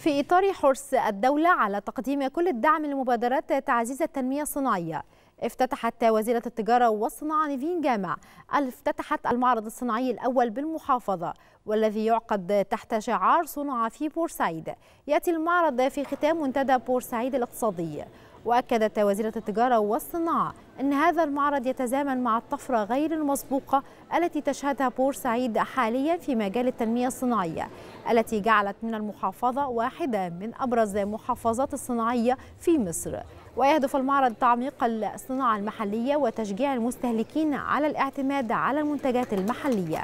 في إطار حرص الدولة على تقديم كل الدعم لمبادرات تعزيز التنمية الصناعية افتتحت وزيرة التجارة والصناعة نيفين جامع افتتحت المعرض الصناعي الأول بالمحافظة والذي يعقد تحت شعار صنع في بورسعيد يأتي المعرض في ختام منتدى بورسعيد الاقتصادي وأكدت وزيرة التجارة والصناعة أن هذا المعرض يتزامن مع الطفرة غير المسبوقة التي تشهدها بورسعيد حاليا في مجال التنمية الصناعية التي جعلت من المحافظة واحدة من أبرز محافظات الصناعية في مصر ويهدف المعرض تعميق الصناعة المحلية وتشجيع المستهلكين على الاعتماد على المنتجات المحلية